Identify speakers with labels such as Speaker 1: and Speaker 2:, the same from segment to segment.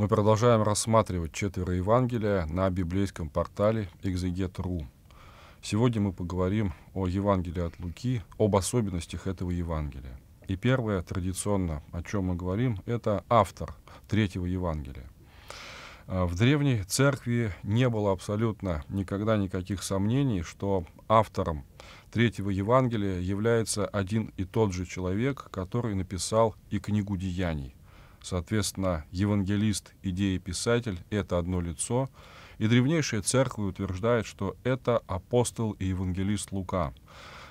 Speaker 1: Мы продолжаем рассматривать четверо Евангелия на библейском портале exeget.ru. Сегодня мы поговорим о Евангелии от Луки, об особенностях этого Евангелия. И первое, традиционно, о чем мы говорим, это автор третьего Евангелия. А, в древней церкви не было абсолютно никогда никаких сомнений, что автором третьего Евангелия является один и тот же человек, который написал и книгу «Деяний». Соответственно, евангелист идея писатель, это одно лицо, и древнейшая церковь утверждает, что это апостол и евангелист Лука.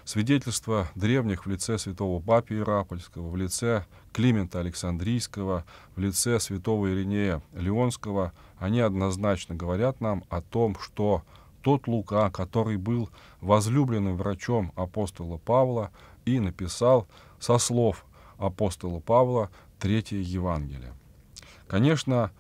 Speaker 1: Свидетельство древних в лице святого Папи Иерапольского, в лице Климента Александрийского, в лице святого Иринея Леонского, они однозначно говорят нам о том, что тот Лука, который был возлюбленным врачом апостола Павла и написал со слов апостола Павла третье Евангелие. Конечно,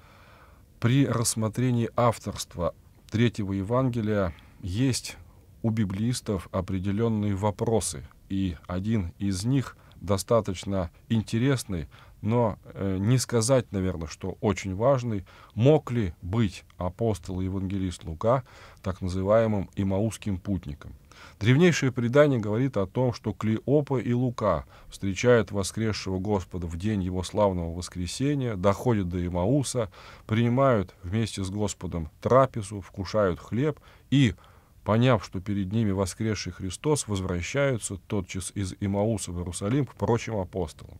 Speaker 1: при рассмотрении авторства третьего Евангелия есть у библистов определенные вопросы, и один из них достаточно интересный, но э, не сказать, наверное, что очень важный, мог ли быть апостол и евангелист Лука так называемым имаусским путником. Древнейшее предание говорит о том, что Клеопа и Лука встречают воскресшего Господа в день его славного воскресения, доходят до Имауса, принимают вместе с Господом трапезу, вкушают хлеб и, поняв, что перед ними воскресший Христос, возвращаются тотчас из Имауса в Иерусалим к прочим апостолам.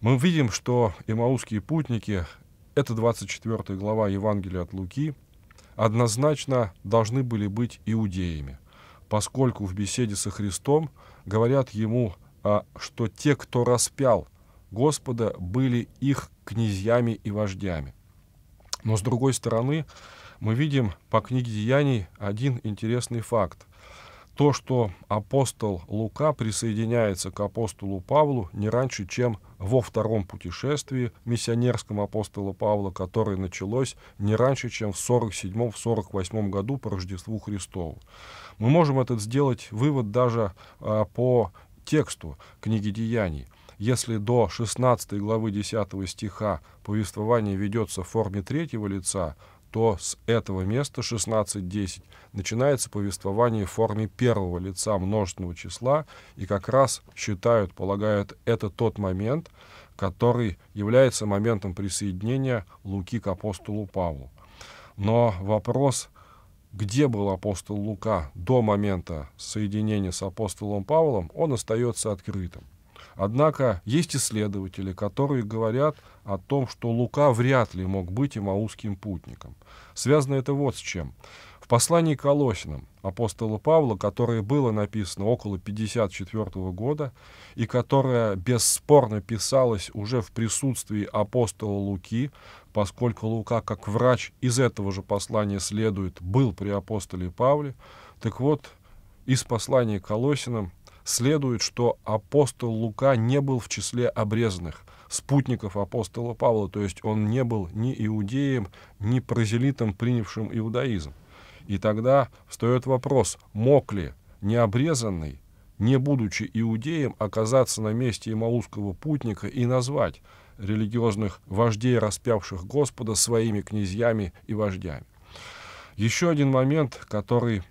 Speaker 1: Мы видим, что имаусские путники — это 24 глава Евангелия от Луки — однозначно должны были быть иудеями поскольку в беседе со Христом говорят ему, а, что те, кто распял Господа, были их князьями и вождями. Но с другой стороны, мы видим по книге Деяний один интересный факт. То, что апостол Лука присоединяется к апостолу Павлу не раньше, чем во втором путешествии миссионерском апостола Павла, которое началось не раньше, чем в 47-48 году по Рождеству Христову. Мы можем этот сделать вывод даже э, по тексту книги Деяний. Если до 16 главы 10 стиха повествование ведется в форме третьего лица, то с этого места 16.10 начинается повествование в форме первого лица множественного числа, и как раз считают, полагают, это тот момент, который является моментом присоединения Луки к апостолу Павлу. Но вопрос где был апостол Лука до момента соединения с апостолом Павлом, он остается открытым. Однако есть исследователи, которые говорят о том, что Лука вряд ли мог быть имаусским путником. Связано это вот с чем. В послании к Колосинам апостола Павла, которое было написано около 54 года и которое бесспорно писалось уже в присутствии апостола Луки, поскольку Лука, как врач из этого же послания следует, был при апостоле Павле. Так вот, из послания к Колосинам следует, что апостол Лука не был в числе обрезанных спутников апостола Павла, то есть он не был ни иудеем, ни прозелитом, принявшим иудаизм. И тогда встает вопрос, мог ли необрезанный, не будучи иудеем, оказаться на месте имаузского путника и назвать религиозных вождей, распявших Господа своими князьями и вождями. Еще один момент, который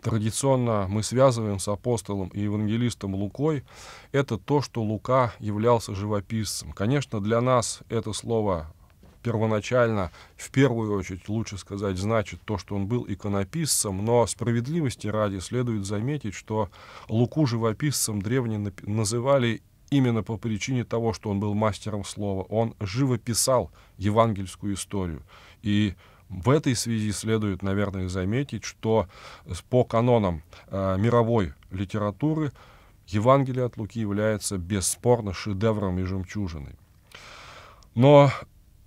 Speaker 1: традиционно мы связываем с апостолом и евангелистом Лукой, это то, что Лука являлся живописцем. Конечно, для нас это слово первоначально, в первую очередь, лучше сказать, значит то, что он был иконописцем, но справедливости ради следует заметить, что Луку живописцем древние называли именно по причине того, что он был мастером слова. Он живописал евангельскую историю. И в этой связи следует, наверное, заметить, что по канонам э, мировой литературы Евангелие от Луки является бесспорно шедевром и жемчужиной. Но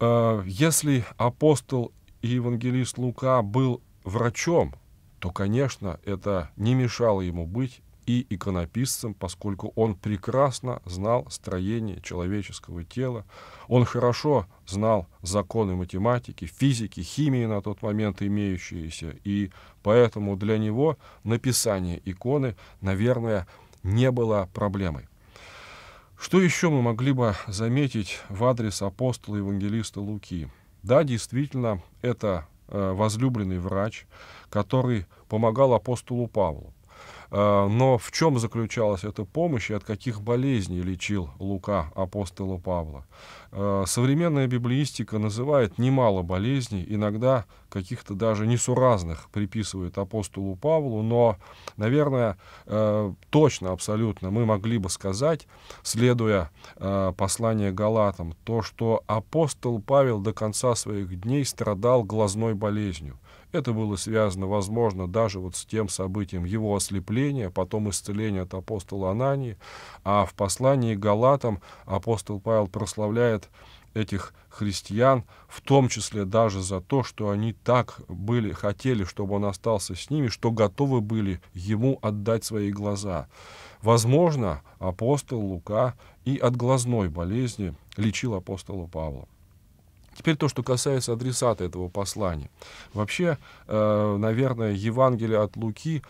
Speaker 1: Э, если апостол и евангелист Лука был врачом, то, конечно, это не мешало ему быть и иконописцем, поскольку он прекрасно знал строение человеческого тела, он хорошо знал законы математики, физики, химии на тот момент имеющиеся, и поэтому для него написание иконы, наверное, не было проблемой. Что еще мы могли бы заметить в адрес апостола евангелиста Луки? Да, действительно, это э, возлюбленный врач, который помогал апостолу Павлу. Э, но в чем заключалась эта помощь и от каких болезней лечил Лука апостола Павла? Э, современная библиистика называет немало болезней, иногда каких-то даже несуразных приписывает апостолу Павлу, но, наверное, э, точно, абсолютно мы могли бы сказать, следуя посланию Галатам, то, что апостол Павел до конца своих дней страдал глазной болезнью. Это было связано, возможно, даже вот с тем событием его ослепления, потом исцеления от апостола Анании. А в послании к Галатам апостол Павел прославляет этих христиан, в том числе даже за то, что они так были, хотели, чтобы он остался с ними, что готовы были ему отдать свои глаза. Возможно, апостол Лука и от глазной болезни лечил апостола Павла. Теперь то, что касается адресата этого послания. Вообще, э, наверное, Евангелие от Луки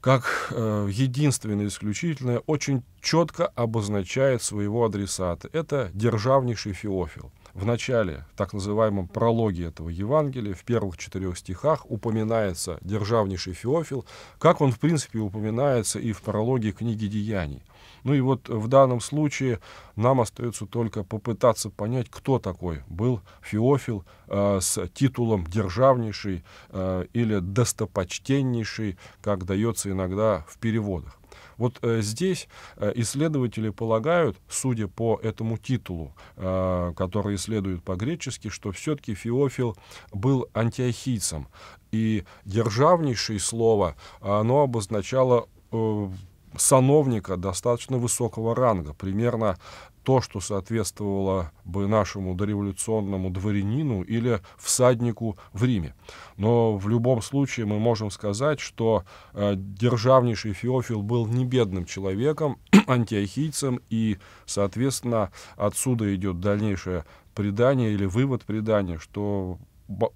Speaker 1: как э, единственное исключительное очень четко обозначает своего адресата. Это державнейший Феофил. В начале, в так называемом прологе этого Евангелия, в первых четырех стихах упоминается державнейший Феофил, как он, в принципе, упоминается и в прологе книги «Деяний». Ну и вот в данном случае нам остается только попытаться понять, кто такой был Феофил э, с титулом «державнейший» э, или «достопочтеннейший», как дается иногда в переводах. Вот э, здесь э, исследователи полагают, судя по этому титулу, э, который исследует по-гречески, что все-таки Феофил был антиохийцем. И державнейшее слово, оно обозначало э, сановника достаточно высокого ранга, примерно то, что соответствовало бы нашему дореволюционному дворянину или всаднику в Риме. Но в любом случае мы можем сказать, что э, державнейший Феофил был не бедным человеком, антиохийцем, и, соответственно, отсюда идет дальнейшее предание или вывод предания, что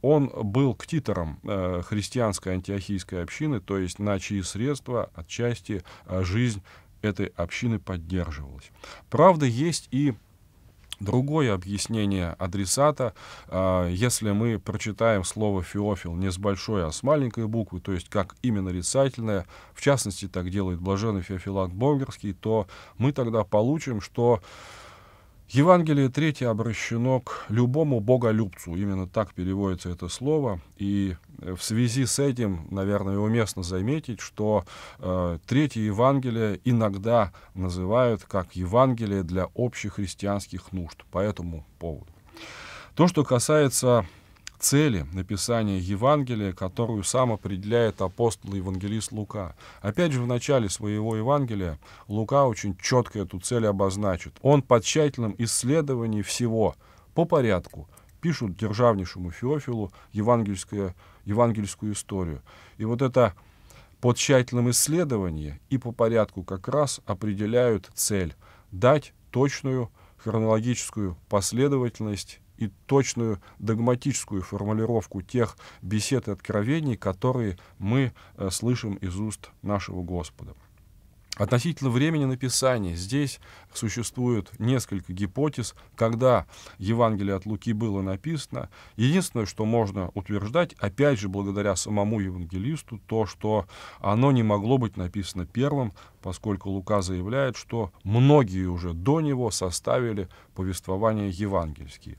Speaker 1: он был ктитором э, христианской антиохийской общины, то есть на чьи средства отчасти э, жизнь этой общины поддерживалась. Правда, есть и Другое объяснение адресата, э, если мы прочитаем слово «феофил» не с большой, а с маленькой буквы, то есть как именно нарицательное, в частности, так делает блаженный Феофилакт Бомберский, то мы тогда получим, что Евангелие третье обращено к любому боголюбцу, именно так переводится это слово, и э, в связи с этим, наверное, уместно заметить, что э, третье Евангелие иногда называют как Евангелие для общехристианских нужд по этому поводу. То, что касается цели написания Евангелия, которую сам определяет апостол и евангелист Лука. Опять же, в начале своего Евангелия Лука очень четко эту цель обозначит. Он по тщательном исследовании всего по порядку пишет державнейшему Феофилу евангельское евангельскую историю. И вот это по тщательном исследовании и по порядку как раз определяют цель – дать точную хронологическую последовательность и точную догматическую формулировку тех бесед и откровений, которые мы э, слышим из уст нашего Господа. Относительно времени написания здесь существует несколько гипотез, когда Евангелие от Луки было написано. Единственное, что можно утверждать, опять же благодаря самому евангелисту, то, что оно не могло быть написано первым, поскольку Лука заявляет, что многие уже до него составили повествования евангельские.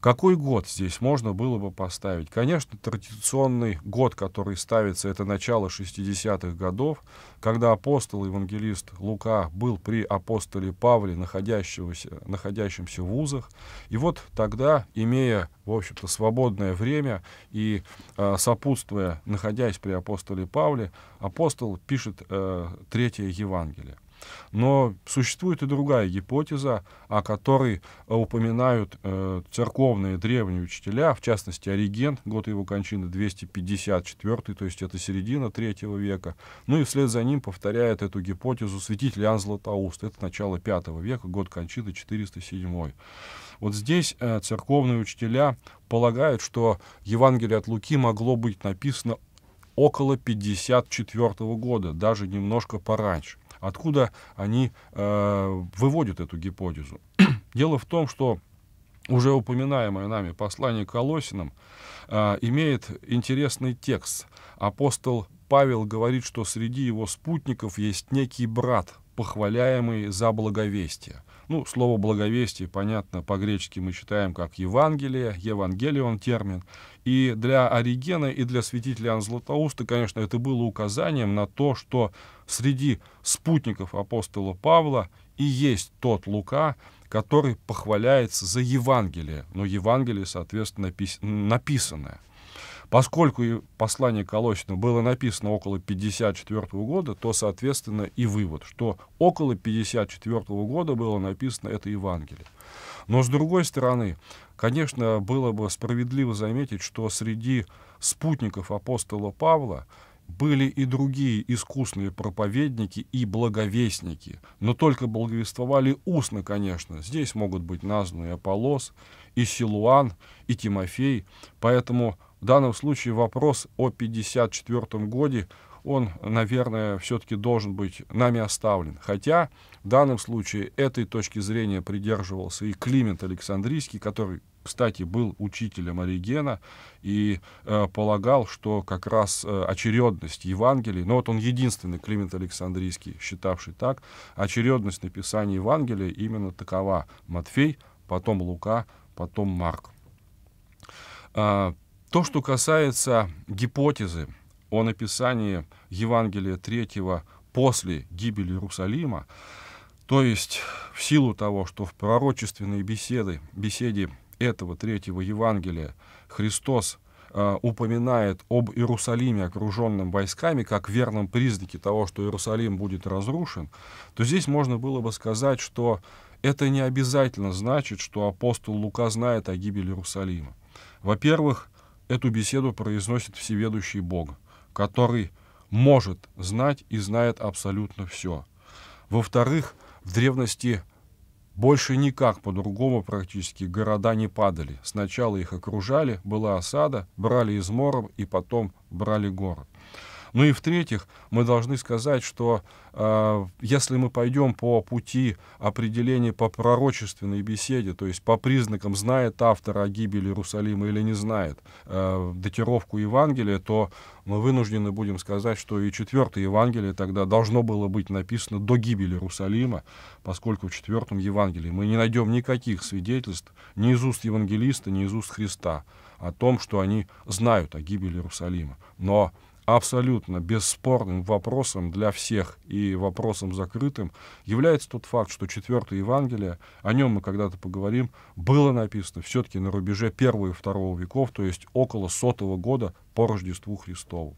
Speaker 1: Какой год здесь можно было бы поставить? Конечно, традиционный год, который ставится, это начало 60-х годов, когда апостол-евангелист Лука был при апостоле Павле, находящегося, находящемся в узах. И вот тогда, имея, в общем-то, свободное время и э, сопутствуя, находясь при апостоле Павле, апостол пишет э, Третье Евангелие. Но существует и другая гипотеза, о которой э, упоминают э, церковные древние учителя, в частности, Ориген, год его кончины 254, то есть это середина третьего века. Ну и вслед за ним повторяет эту гипотезу святитель Иоанн Златоуст, это начало V века, год кончины 407. Вот здесь э, церковные учителя полагают, что Евангелие от Луки могло быть написано около 54 года, даже немножко пораньше откуда они э, выводят эту гипотезу. Дело в том, что уже упоминаемое нами послание к Колосинам э, имеет интересный текст. Апостол Павел говорит, что среди его спутников есть некий брат, похваляемый за благовестие. Ну, слово «благовестие», понятно, по-гречески мы читаем как «евангелие», «евангелион» термин. И для Оригена, и для святителя Анзлатоуста, конечно, это было указанием на то, что среди спутников апостола Павла и есть тот Лука, который похваляется за Евангелие, но Евангелие, соответственно, напис... написанное. Поскольку послание Колосину было написано около 54 года, то, соответственно, и вывод, что около 54 года было написано это Евангелие. Но, с другой стороны, конечно, было бы справедливо заметить, что среди спутников апостола Павла были и другие искусные проповедники и благовестники, но только благовествовали устно, конечно. Здесь могут быть названы Аполос, и Силуан, и Тимофей, поэтому в данном случае вопрос о 1954 годе, он, наверное, все-таки должен быть нами оставлен. Хотя в данном случае этой точки зрения придерживался и Климент Александрийский, который кстати, был учителем Оригена и э, полагал, что как раз э, очередность Евангелий, ну вот он единственный, Климент Александрийский, считавший так, очередность написания Евангелия именно такова. Матфей, потом Лука, потом Марк. А, то, что касается гипотезы о написании Евангелия третьего после гибели Иерусалима, то есть в силу того, что в пророчественной беседы, беседе этого третьего Евангелия Христос э, упоминает об Иерусалиме, окруженном войсками, как верном признаке того, что Иерусалим будет разрушен, то здесь можно было бы сказать, что это не обязательно значит, что апостол Лука знает о гибели Иерусалима. Во-первых, эту беседу произносит всеведущий Бог, который может знать и знает абсолютно все. Во-вторых, в древности больше никак по-другому практически города не падали. Сначала их окружали, была осада, брали измором и потом брали город. Ну и в-третьих, мы должны сказать, что э, если мы пойдем по пути определения по пророчественной беседе, то есть по признакам, знает автор о гибели Иерусалима или не знает, э, датировку Евангелия, то мы вынуждены будем сказать, что и четвертое Евангелие тогда должно было быть написано до гибели Иерусалима, поскольку в четвертом Евангелии мы не найдем никаких свидетельств ни из уст евангелиста, ни из уст Христа о том, что они знают о гибели Иерусалима. Но абсолютно бесспорным вопросом для всех и вопросом закрытым является тот факт, что четвертое Евангелие, о нем мы когда-то поговорим, было написано все-таки на рубеже первого и второго веков, то есть около сотого года по Рождеству Христову.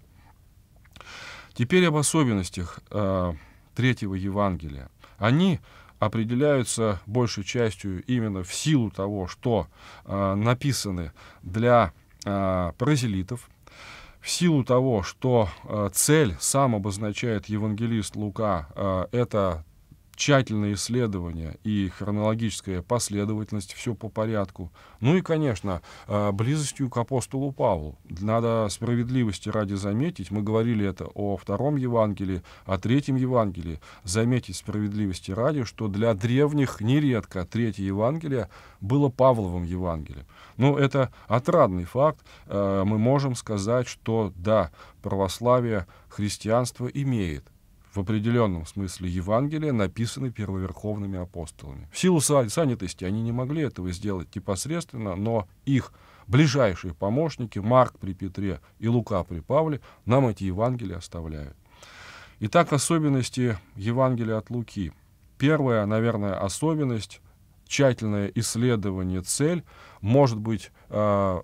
Speaker 1: Теперь об особенностях э, третьего Евангелия. Они определяются большей частью именно в силу того, что э, написаны для э, паразелитов, в силу того, что э, цель, сам обозначает евангелист Лука, э, это тщательное исследование и хронологическая последовательность, все по порядку. Ну и, конечно, э, близостью к апостолу Павлу. Надо справедливости ради заметить, мы говорили это о втором Евангелии, о третьем Евангелии, заметить справедливости ради, что для древних нередко третье Евангелие было Павловым Евангелием. Ну, это отрадный факт. Э, мы можем сказать, что да, православие, христианство имеет в определенном смысле Евангелие, написаны первоверховными апостолами. В силу занятости они не могли этого сделать непосредственно, но их ближайшие помощники, Марк при Петре и Лука при Павле, нам эти Евангелия оставляют. Итак, особенности Евангелия от Луки. Первая, наверное, особенность тщательное исследование цель может быть э,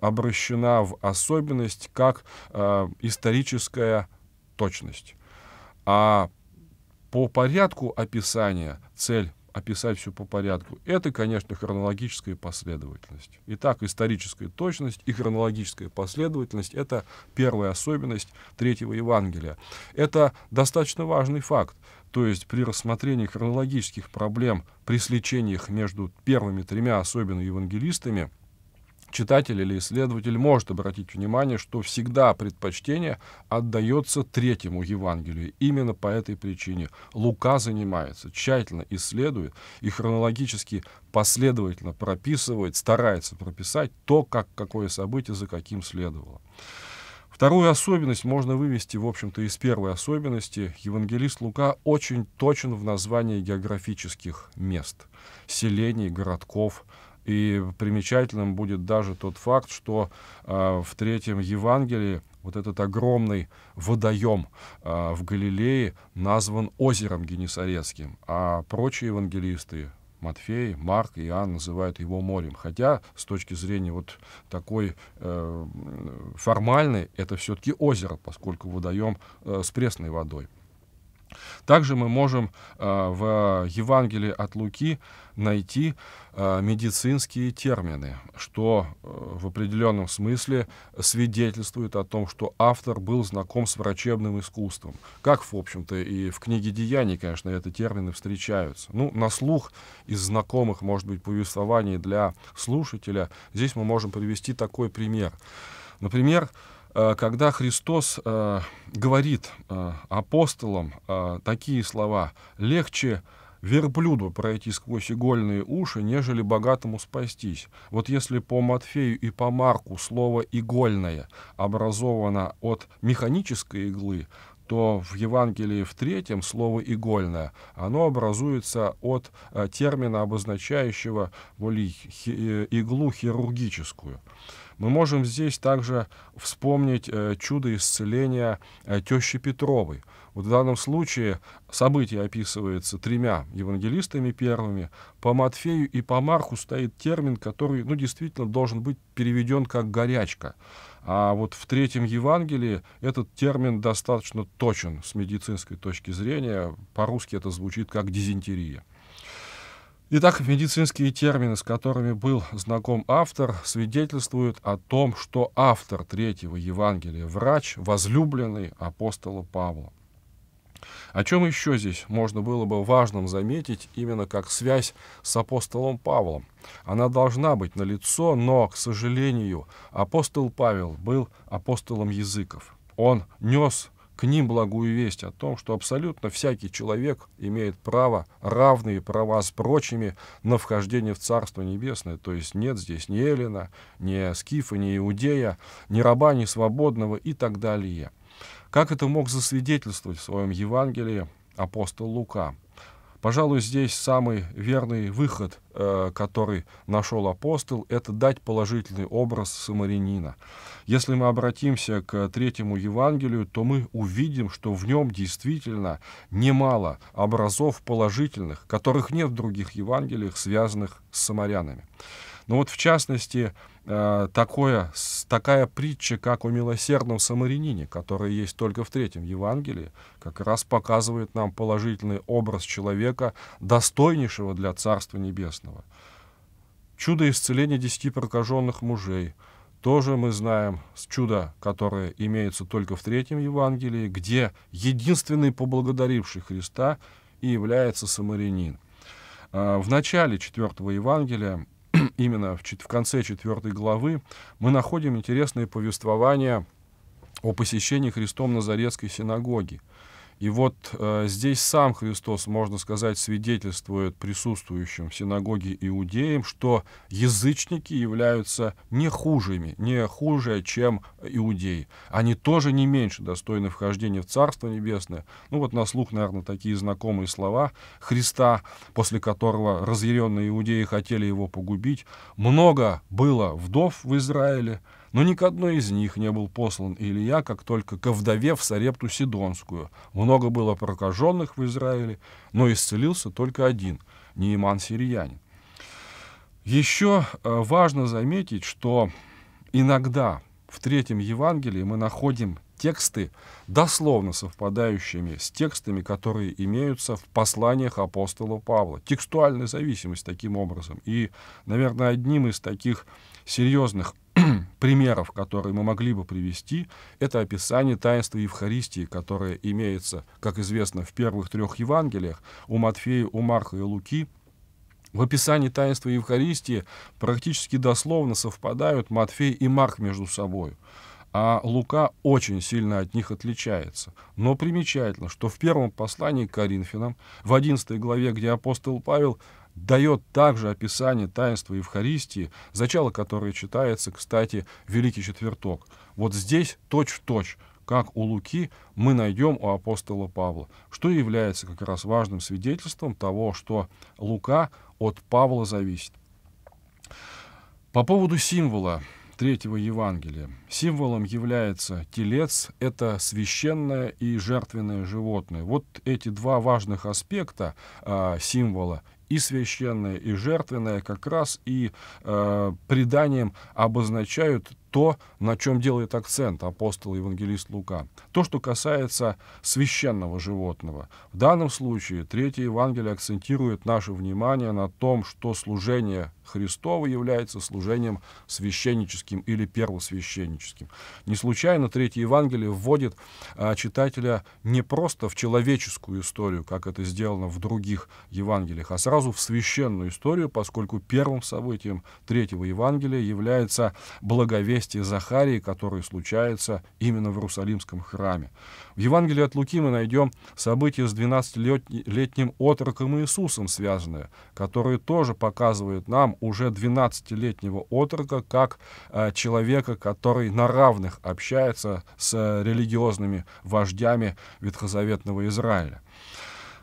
Speaker 1: обращена в особенность как э, историческая точность. А по порядку описания цель описать все по порядку. Это, конечно, хронологическая последовательность. Итак, историческая точность и хронологическая последовательность — это первая особенность третьего Евангелия. Это достаточно важный факт. То есть при рассмотрении хронологических проблем при сличениях между первыми тремя особенно евангелистами — читатель или исследователь может обратить внимание, что всегда предпочтение отдается третьему Евангелию. Именно по этой причине Лука занимается, тщательно исследует и хронологически последовательно прописывает, старается прописать то, как какое событие за каким следовало. Вторую особенность можно вывести, в общем-то, из первой особенности. Евангелист Лука очень точен в названии географических мест, селений, городков, и примечательным будет даже тот факт, что э, в третьем Евангелии вот этот огромный водоем э, в Галилее назван озером Генесарецким, а прочие евангелисты Матфей, Марк и Иоанн называют его морем. Хотя с точки зрения вот такой э, формальной это все-таки озеро, поскольку водоем э, с пресной водой. Также мы можем э, в Евангелии от Луки найти э, медицинские термины, что э, в определенном смысле свидетельствует о том, что автор был знаком с врачебным искусством. Как, в общем-то, и в книге «Деяний», конечно, эти термины встречаются. Ну, на слух из знакомых, может быть, повествований для слушателя, здесь мы можем привести такой пример. Например, Э, когда Христос э, говорит э, апостолам такие слова «легче верблюду пройти сквозь игольные уши, нежели богатому спастись». Вот если по Матфею и по Марку слово «игольное» образовано от механической иглы, то в Евангелии в третьем слово «игольное» оно образуется от термина, обозначающего более иглу хирургическую. Мы можем здесь также вспомнить э, чудо исцеления э, тещи Петровой. Вот в данном случае событие описывается тремя евангелистами первыми. По Матфею и по Марку стоит термин, который ну, действительно должен быть переведен как «горячка». А вот в третьем Евангелии этот термин достаточно точен с медицинской точки зрения. По-русски это звучит как дизентерия. Итак, медицинские термины, с которыми был знаком автор, свидетельствуют о том, что автор третьего Евангелия – врач, возлюбленный апостола Павла. О чем еще здесь можно было бы важным заметить именно как связь с апостолом Павлом? Она должна быть налицо, но, к сожалению, апостол Павел был апостолом языков. Он нес к ним благую весть о том, что абсолютно всякий человек имеет право, равные права с прочими на вхождение в Царство Небесное. То есть нет здесь ни Эллина, ни Скифа, ни Иудея, ни раба, ни свободного и так далее. Как это мог засвидетельствовать в своем Евангелии апостол Лука? Пожалуй, здесь самый верный выход, э, который нашел апостол, это дать положительный образ самарянина. Если мы обратимся к третьему Евангелию, то мы увидим, что в нем действительно немало образов положительных, которых нет в других Евангелиях, связанных с самарянами. Но ну вот в частности, э, такое, такая притча, как о милосердном самарянине, которая есть только в третьем Евангелии, как раз показывает нам положительный образ человека, достойнейшего для Царства Небесного. Чудо исцеления десяти прокаженных мужей. Тоже мы знаем чудо, которое имеется только в третьем Евангелии, где единственный поблагодаривший Христа и является самарянин. Э, в начале четвертого Евангелия именно в, в конце четвертой главы мы находим интересное повествование о посещении Христом Назарецкой синагоги. И вот э, здесь сам Христос, можно сказать, свидетельствует присутствующим в синагоге иудеям, что язычники являются не хужими, не хуже, чем иудеи. Они тоже не меньше достойны вхождения в Царство Небесное. Ну вот на слух, наверное, такие знакомые слова Христа, после которого разъяренные иудеи хотели его погубить. Много было вдов в Израиле, но ни к одной из них не был послан Илья, как только ко вдове в Сарепту Сидонскую. Много было прокаженных в Израиле, но исцелился только один – Неиман Сириянин. Еще э, важно заметить, что иногда в третьем Евангелии мы находим тексты, дословно совпадающими с текстами, которые имеются в посланиях апостола Павла. Текстуальная зависимость таким образом. И, наверное, одним из таких серьезных примеров, которые мы могли бы привести, это описание таинства Евхаристии, которое имеется, как известно, в первых трех Евангелиях у Матфея, у Марка и Луки. В описании таинства Евхаристии практически дословно совпадают Матфей и Марк между собой а Лука очень сильно от них отличается. Но примечательно, что в первом послании к Коринфянам, в 11 главе, где апостол Павел дает также описание таинства Евхаристии, зачало которое читается, кстати, Великий Четверток. Вот здесь точь-в-точь, точь, как у Луки, мы найдем у апостола Павла, что является как раз важным свидетельством того, что Лука от Павла зависит. По поводу символа третьего Евангелия. Символом является телец, это священное и жертвенное животное. Вот эти два важных аспекта а, символа – и священное, и жертвенное как раз и э, преданием обозначают то, на чем делает акцент апостол евангелист Лука. То, что касается священного животного. В данном случае Третье Евангелие акцентирует наше внимание на том, что служение Христова является служением священническим или первосвященническим. Не случайно Третье Евангелие вводит а, читателя не просто в человеческую историю, как это сделано в других Евангелиях, а сразу в священную историю, поскольку первым событием Третьего Евангелия является благовестие Захарии, которое случается именно в Иерусалимском храме. В Евангелии от Луки мы найдем события с 12-летним отроком Иисусом связанные, которые тоже показывают нам уже 12-летнего отрока как э, человека, который на равных общается с э, религиозными вождями ветхозаветного Израиля.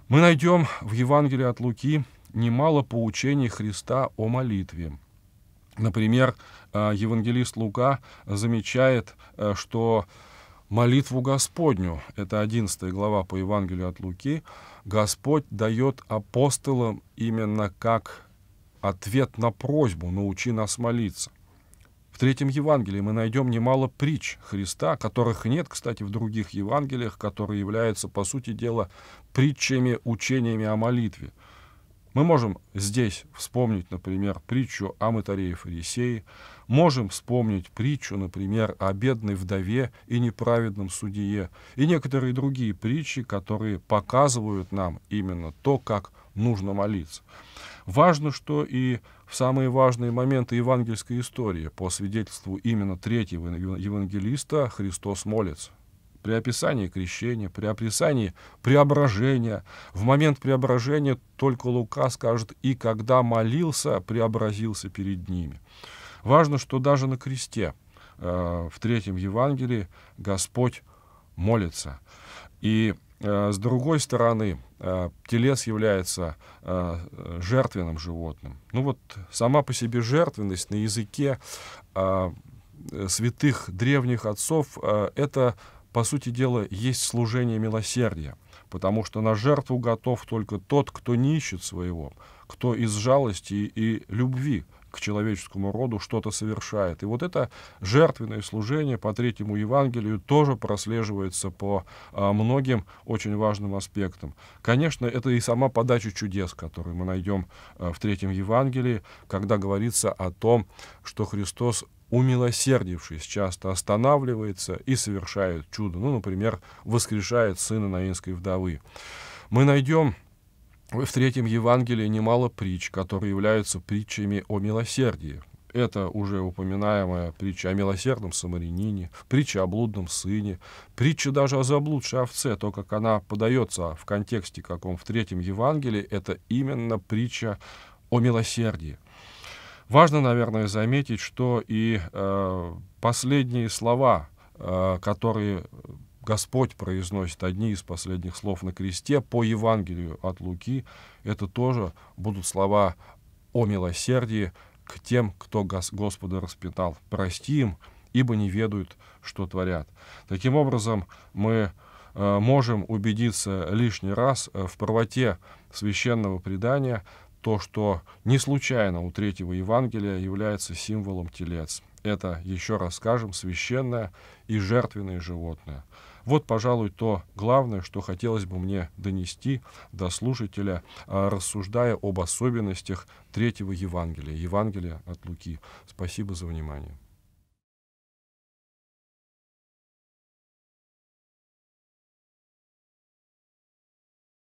Speaker 1: Мы найдем в Евангелии от Луки немало поучений Христа о молитве. Например, э, евангелист Лука замечает, э, что молитву Господню. Это 11 глава по Евангелию от Луки. Господь дает апостолам именно как ответ на просьбу «научи нас молиться». В третьем Евангелии мы найдем немало притч Христа, которых нет, кстати, в других Евангелиях, которые являются, по сути дела, притчами, учениями о молитве – мы можем здесь вспомнить, например, притчу о Матарее Фарисее, можем вспомнить притчу, например, о бедной вдове и неправедном судье, и некоторые другие притчи, которые показывают нам именно то, как нужно молиться. Важно, что и в самые важные моменты евангельской истории, по свидетельству именно третьего евангелиста, Христос молится при описании крещения, при описании преображения. В момент преображения только Лука скажет «и когда молился, преобразился перед ними». Важно, что даже на кресте э, в Третьем Евангелии Господь молится. И э, с другой стороны, э, телец является э, жертвенным животным. Ну вот сама по себе жертвенность на языке э, э святых древних отцов э, — это по сути дела, есть служение милосердия, потому что на жертву готов только тот, кто не ищет своего, кто из жалости и любви к человеческому роду что-то совершает. И вот это жертвенное служение по третьему Евангелию тоже прослеживается по а, многим очень важным аспектам. Конечно, это и сама подача чудес, которую мы найдем а, в третьем Евангелии, когда говорится о том, что Христос умилосердившись, часто останавливается и совершает чудо. Ну, например, воскрешает сына Наинской вдовы. Мы найдем в Третьем Евангелии немало притч, которые являются притчами о милосердии. Это уже упоминаемая притча о милосердном самарянине, притча о блудном сыне, притча даже о заблудшей овце. То, как она подается в контексте, каком в Третьем Евангелии, это именно притча о милосердии – Важно, наверное, заметить, что и э, последние слова, э, которые Господь произносит одни из последних слов на кресте по Евангелию от Луки, это тоже будут слова о милосердии к тем, кто гос Господа распитал. Прости им, ибо не ведают, что творят. Таким образом, мы э, можем убедиться лишний раз э, в правоте священного предания, то, что не случайно у третьего Евангелия является символом телец. Это, еще раз скажем, священное и жертвенное животное. Вот, пожалуй, то главное, что хотелось бы мне донести до слушателя, а, рассуждая об особенностях третьего Евангелия, Евангелия от Луки. Спасибо за внимание.